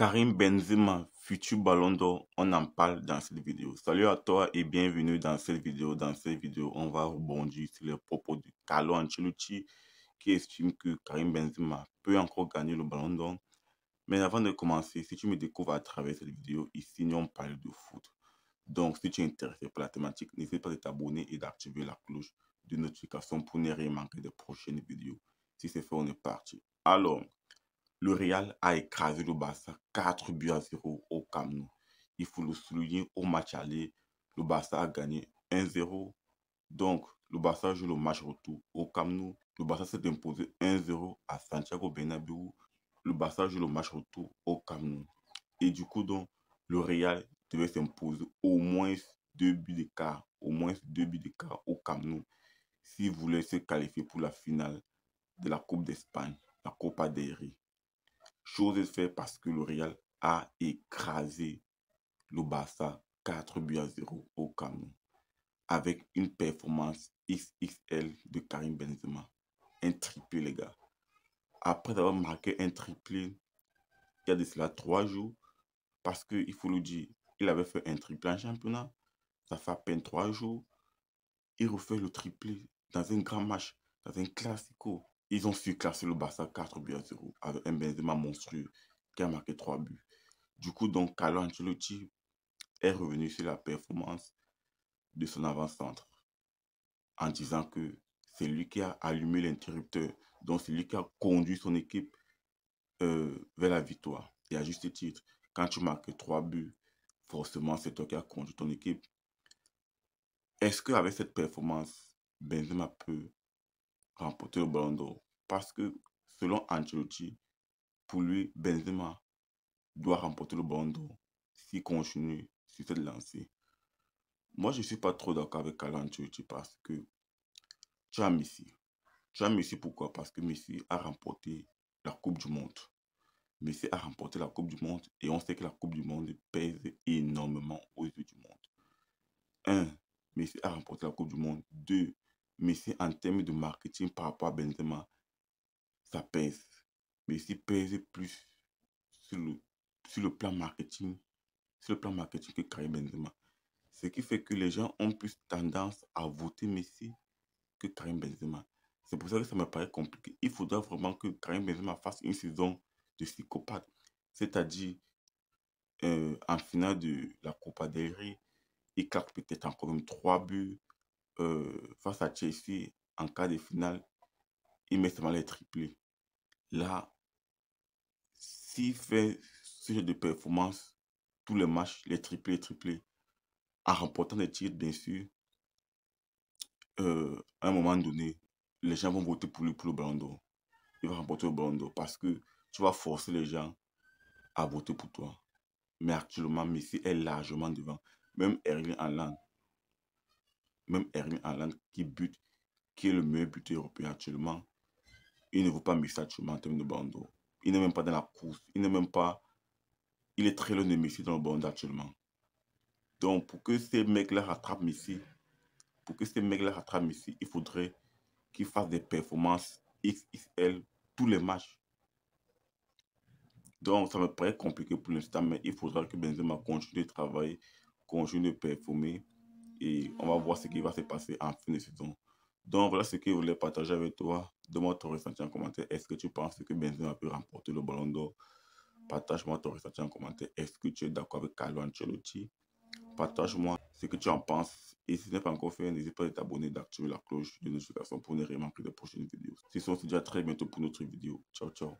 Karim Benzema, futur ballon d'or, on en parle dans cette vidéo. Salut à toi et bienvenue dans cette vidéo. Dans cette vidéo, on va rebondir sur les propos de Carlo Ancelotti qui estime que Karim Benzema peut encore gagner le ballon d'or. Mais avant de commencer, si tu me découvres à travers cette vidéo, ici, on parle de foot. Donc, si tu es intéressé par la thématique, n'hésite pas à t'abonner et d'activer la cloche de notification pour ne rien manquer des prochaines vidéos. Si c'est fait, on est parti. Alors, le Real a écrasé le Barça 4 buts à 0 au Camp Nou. Il faut le souligner, au match aller, le Barça a gagné 1-0. Donc, le Barça joue le match retour au Camp Le Barça s'est imposé 1-0 à Santiago Bernabéu. Le Barça joue le match retour au Camp Et du coup, donc, le Real devait s'imposer au moins 2 buts d'écart, au moins 2 buts d'écart au Camp Nou vous voulait se qualifier pour la finale de la Coupe d'Espagne, la Copa del Chose faite parce que le Real a écrasé le Barça 4 buts à 0 au Cameroun avec une performance XXL de Karim Benzema. Un triplé, les gars. Après avoir marqué un triplé il y a de cela trois jours, parce qu'il faut le dire, il avait fait un triplé en championnat. Ça fait à peine trois jours. Il refait le triplé dans un grand match, dans un classico. Ils ont su classer le Barça 4 buts à 0 avec un Benzema monstrueux qui a marqué 3 buts. Du coup, donc, Carlo Ancelotti est revenu sur la performance de son avant-centre en disant que c'est lui qui a allumé l'interrupteur, donc c'est lui qui a conduit son équipe euh, vers la victoire. Et à juste titre, quand tu marques 3 buts, forcément c'est toi qui as conduit ton équipe. Est-ce qu'avec cette performance, Benzema peut remporter le ballon Parce que selon Ancelotti, pour lui, Benzema doit remporter le ballon d'or s'il continue sur cette lancée. Moi, je ne suis pas trop d'accord avec Ancelotti parce que tu as Messi. Tu as Messi pourquoi Parce que Messi a remporté la Coupe du Monde. Messi a remporté la Coupe du Monde et on sait que la Coupe du Monde pèse énormément aux yeux du monde. 1. Messi a remporté la Coupe du Monde. 2. Messi en termes de marketing par rapport à Benzema, ça pèse. Mais pèse plus sur le, sur le plan marketing, sur le plan marketing que Karim Benzema. Ce qui fait que les gens ont plus tendance à voter Messi que Karim Benzema. C'est pour ça que ça me paraît compliqué. Il faudra vraiment que Karim Benzema fasse une saison de psychopathe. C'est-à-dire, euh, en finale de la Coupe del Rey, il claque peut-être encore même trois buts. Euh, face à Chelsea, en cas de finale, il met seulement les triplés. Là, s'il fait ce genre de performance, tous les matchs, les triplés, triplés, en remportant des titres, bien sûr, euh, à un moment donné, les gens vont voter pour lui, pour le Brando. Il va remporter le Brando parce que tu vas forcer les gens à voter pour toi. Mais actuellement, Messi est largement devant. Même Erling Haaland même Erling Haaland qui bute, qui est le meilleur buteur européen actuellement, il ne vaut pas Messi actuellement en termes de bandeau. Il n'est même pas dans la course. Il n'est même pas. Il est très loin de Messi dans le bandeau actuellement. Donc, pour que ces mecs-là rattrapent Messi, pour que ces mecs-là rattrapent Messi, il faudrait qu'il fasse des performances XXL tous les matchs. Donc, ça me paraît compliqué pour l'instant, mais il faudra que Benzema continue de travailler, continue de performer et on va voir ce qui va se passer en fin de saison. Donc voilà ce que je voulais partager avec toi. Demande ton ressenti en commentaire. Est-ce que tu penses que Benzema pu remporter le ballon d'or Partage-moi ton ressenti en commentaire. Est-ce que tu es d'accord avec Carlo Ancelotti Partage-moi ce que tu en penses. Et si ce n'est pas encore fait, n'hésite pas à t'abonner, d'activer la cloche de notification pour ne rien manquer des prochaines vidéos. Ce sont déjà très bientôt pour notre vidéo. Ciao, ciao.